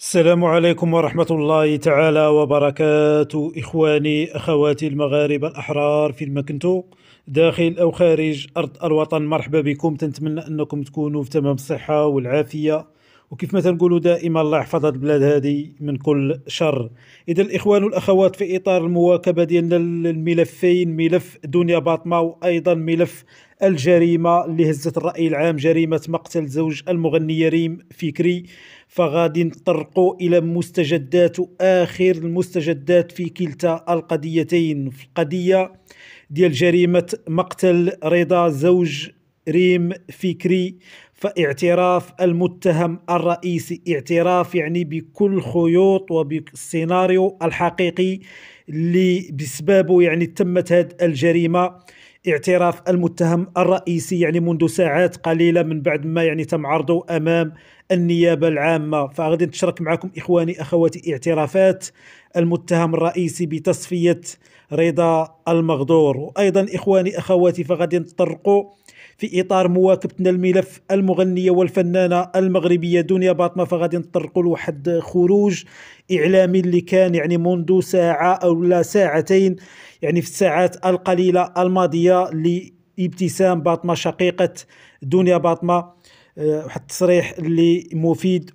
السلام عليكم ورحمة الله تعالى وبركاته إخواني أخواتي المغاربة الأحرار في المكنتو داخل أو خارج أرض الوطن مرحبا بكم تنتمنى أنكم تكونوا في تمام الصحة والعافية وكيف ما تنقولوا دائما الله يحفظ هذه البلاد هذه من كل شر اذا الاخوان والاخوات في اطار المواكبه ديالنا للملفين ملف دنيا باطمه وايضا ملف الجريمه اللي هزت الراي العام جريمه مقتل زوج المغنيه ريم فكري فغادي نطرقوا الى مستجدات اخر المستجدات في كلتا القضيتين في القضيه ديال جريمه مقتل رضا زوج ريم فكري فاعتراف المتهم الرئيسي اعتراف يعني بكل خيوط وبالسيناريو الحقيقي اللي بسببه يعني تمت هذه الجريمه اعتراف المتهم الرئيسي يعني منذ ساعات قليله من بعد ما يعني تم عرضه امام النيابه العامه فغادي نتشارك معكم اخواني اخواتي اعترافات المتهم الرئيسي بتصفيه رضا المغدور وايضا اخواني اخواتي فغادي نطرقوا في إطار مواكبتنا الملف المغنية والفنانة المغربية دنيا باطمة فغادي نطرقوا لواحد خروج إعلامي اللي كان يعني منذ ساعة أو لا ساعتين يعني في الساعات القليلة الماضية لابتسام باطمة شقيقة دنيا باطمة واحد آه، التصريح اللي مفيد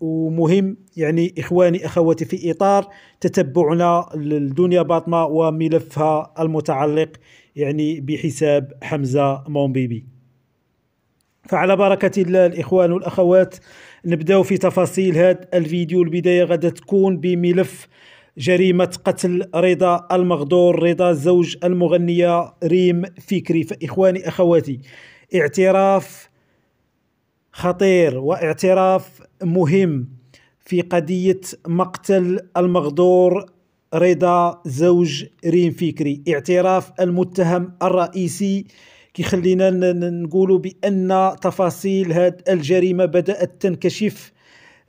ومهم يعني اخواني اخواتي في اطار تتبعنا للدنيا باطمه وملفها المتعلق يعني بحساب حمزه مومبيبي فعلى بركة الله الإخوان والأخوات نبداو في تفاصيل هذا الفيديو البداية غدا تكون بملف جريمة قتل رضا المغدور رضا زوج المغنية ريم فكري فإخواني أخواتي اعتراف خطير واعتراف مهم في قضية مقتل المغدور رضا زوج ريم فكري اعتراف المتهم الرئيسي كيخلينا نقولوا بأن تفاصيل هذه الجريمة بدأت تنكشف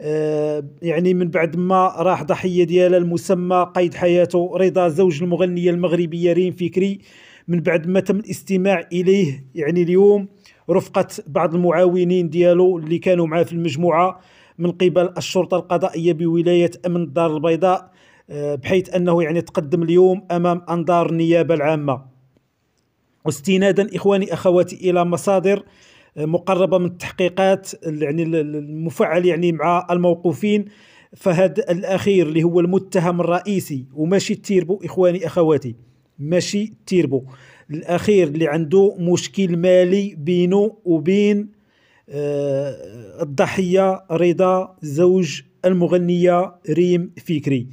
آه، يعني من بعد ما راح ضحية ديالها المسمى قيد حياته رضا زوج المغنية المغربية ريم فكري من بعد ما تم الاستماع إليه يعني اليوم رفقه بعض المعاونين ديالو اللي كانوا معاه في المجموعه من قبل الشرطه القضائيه بولايه امن الدار البيضاء آه، بحيث انه يعني تقدم اليوم امام انظار النيابه العامه واستنادا اخواني اخواتي الى مصادر آه، مقربه من التحقيقات يعني المفعل يعني مع الموقوفين فهذا الاخير اللي هو المتهم الرئيسي وماشي تيربو اخواني اخواتي ماشي تيربو الاخير اللي عنده مشكل مالي بينه وبين آه، الضحيه رضا زوج المغنيه ريم فكري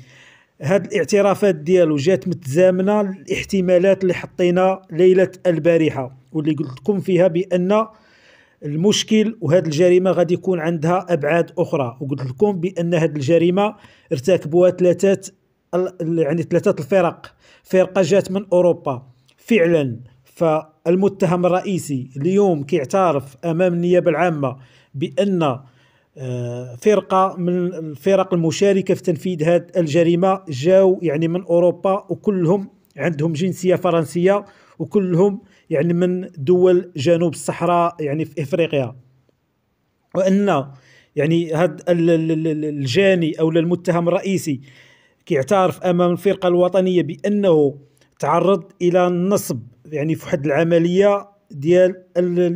هاد الاعترافات ديالو جات متزامنه الاحتمالات اللي حطينا ليله البارحه واللي قلت لكم فيها بان المشكل وهاد الجريمه غادي يكون عندها ابعاد اخرى وقلت لكم بان هاد الجريمه ارتكبوها ثلاثه يعني ثلاثه الفرق فرقه جات من اوروبا فعلا فالمتهم الرئيسي اليوم كيعترف امام النيابه العامه بان آه، فرقه من الفرق المشاركه في تنفيذ هذه الجريمه جاو يعني من اوروبا وكلهم عندهم جنسيه فرنسيه وكلهم يعني من دول جنوب الصحراء يعني في افريقيا وان يعني هذا الجاني او المتهم الرئيسي كيعترف امام الفرقه الوطنيه بانه تعرض الى النصب يعني في واحد العمليه ديال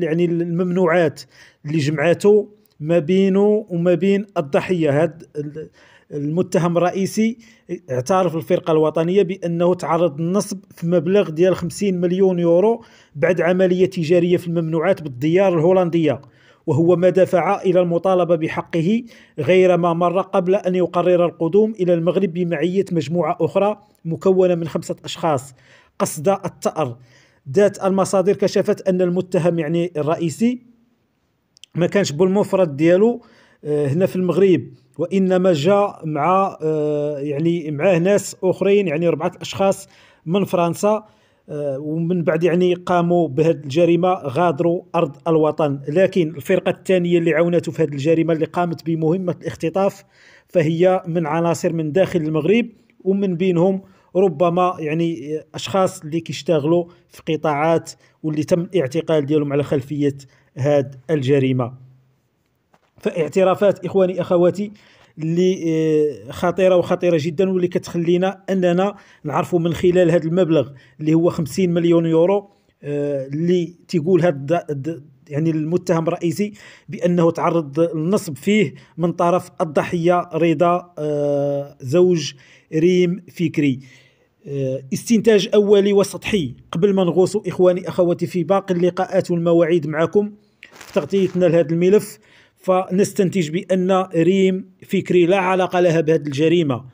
يعني الممنوعات اللي جمعاتو ما بينه وما بين الضحيه هاد المتهم الرئيسي اعترف الفرقة الوطنية بأنه تعرض النصب في مبلغ ديال 50 مليون يورو بعد عملية تجارية في الممنوعات بالديار الهولندية وهو ما دفع إلى المطالبة بحقه غير ما مر قبل أن يقرر القدوم إلى المغرب بمعية مجموعة أخرى مكونة من خمسة أشخاص قصد التأر ذات المصادر كشفت أن المتهم يعني الرئيسي ما كانش بالمفرد ديالو آه، هنا في المغرب وانما جاء مع آه، يعني معاه ناس اخرين يعني اربعه اشخاص من فرنسا آه، ومن بعد يعني قاموا بهذه الجريمه غادروا ارض الوطن لكن الفرقه الثانيه اللي عاونته في هذه الجريمه اللي قامت بمهمه الاختطاف فهي من عناصر من داخل المغرب ومن بينهم ربما يعني اشخاص اللي كيشتغلوا في قطاعات واللي تم الاعتقال ديالهم على خلفيه هذه الجريمه فاعترافات اخواني اخواتي اللي آه، خطيره وخطيره جدا واللي كتخلينا اننا نعرفوا من خلال هذا المبلغ اللي هو 50 مليون يورو آه، اللي تيقول هذا يعني المتهم الرئيسي بانه تعرض للنصب فيه من طرف الضحيه رضا آه، زوج ريم فكري استنتاج اولي وسطحي قبل ما نغوصوا اخواني اخواتي في باقي اللقاءات والمواعيد معكم في تغطيتنا لهذا الملف فنستنتج بان ريم فكري لا علاقه لها بهذه الجريمه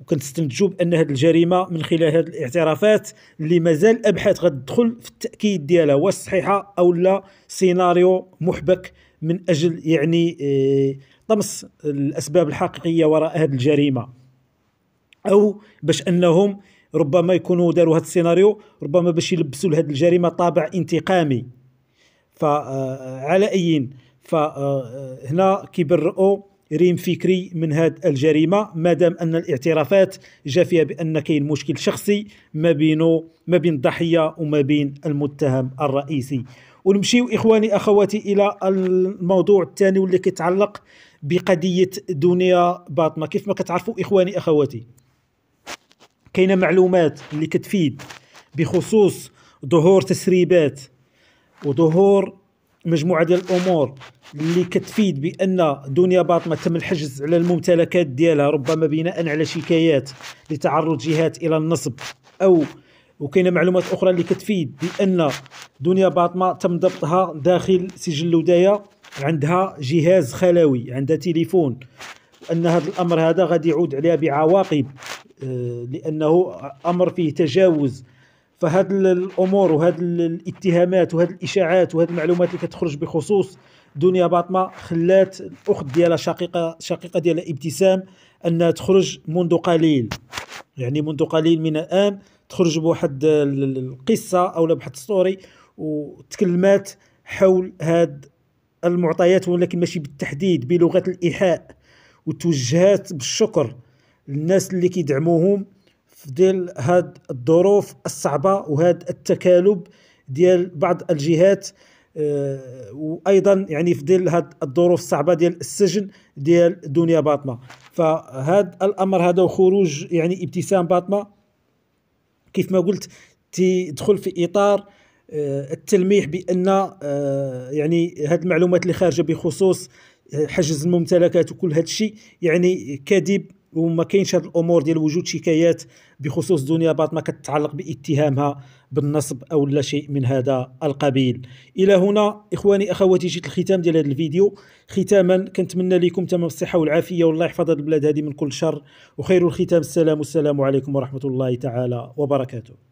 وكنستنتجوا بان هذه الجريمه من خلال هذه الاعترافات اللي مازال الابحاث غتدخل في التاكيد ديالها واش صحيحه او لا سيناريو محبك من اجل يعني آه، طمس الاسباب الحقيقيه وراء هذه الجريمه او باش انهم ربما يكونوا داروا هذا السيناريو ربما باش يلبسوا لهذه الجريمه طابع انتقامي فعلى اي فهنا كيبرؤوا ريم فكري من هذه الجريمه ما دام ان الاعترافات جا فيها بان كاين مشكل شخصي ما بينه ما بين الضحيه وما بين المتهم الرئيسي ونمشيو اخواني اخواتي الى الموضوع الثاني واللي كيتعلق بقضيه دنيا باطنه كيف ما كتعرفوا اخواني اخواتي كاينه معلومات اللي كتفيد بخصوص ظهور تسريبات وظهور مجموعه ديال الامور اللي كتفيد بان دنيا باطمه تم الحجز على الممتلكات ديالها ربما بناء على شكايات لتعرض جهات الى النصب او وكاين معلومات اخرى اللي كتفيد بان دنيا باطمه تم ضبطها داخل سجل الودايه عندها جهاز خلوي عندها تليفون ان هذا الامر هذا غادي يعود عليها بعواقب آه، لانه امر فيه تجاوز فهاد الامور وهاد الاتهامات وهاد الاشاعات وهاد المعلومات اللي كتخرج بخصوص دنيا باطمه خلات الاخت ديالها شقيقه شقيقه ديالها ابتسام انها تخرج منذ قليل يعني منذ قليل من الان تخرج بواحد القصه او بواحد ستوري وتكلمات حول هاد المعطيات ولكن ماشي بالتحديد بلغه الايحاء وتوجهات بالشكر للناس اللي كيدعموهم في ديال هاد الظروف الصعبه وهاد التكالب ديال بعض الجهات آه، وايضا يعني في ديال هاد الظروف الصعبه ديال السجن ديال دنيا باطمه فهاد الامر هذا وخروج يعني ابتسام باطمه كيف ما قلت تدخل في اطار آه، التلميح بان آه، يعني هاد المعلومات اللي خارجه بخصوص حجز الممتلكات وكل هاد الشيء يعني كذب وما كاينش هاد الامور ديال وجود شكايات بخصوص دنيا ما كتتعلق باتهامها بالنصب او لا شيء من هذا القبيل الى هنا اخواني اخواتي جيت الختام ديال هذا الفيديو ختاما كنتمنى لكم تمام الصحه والعافيه والله يحفظ هذه البلاد هذه من كل شر وخير الختام السلام والسلام عليكم ورحمه الله تعالى وبركاته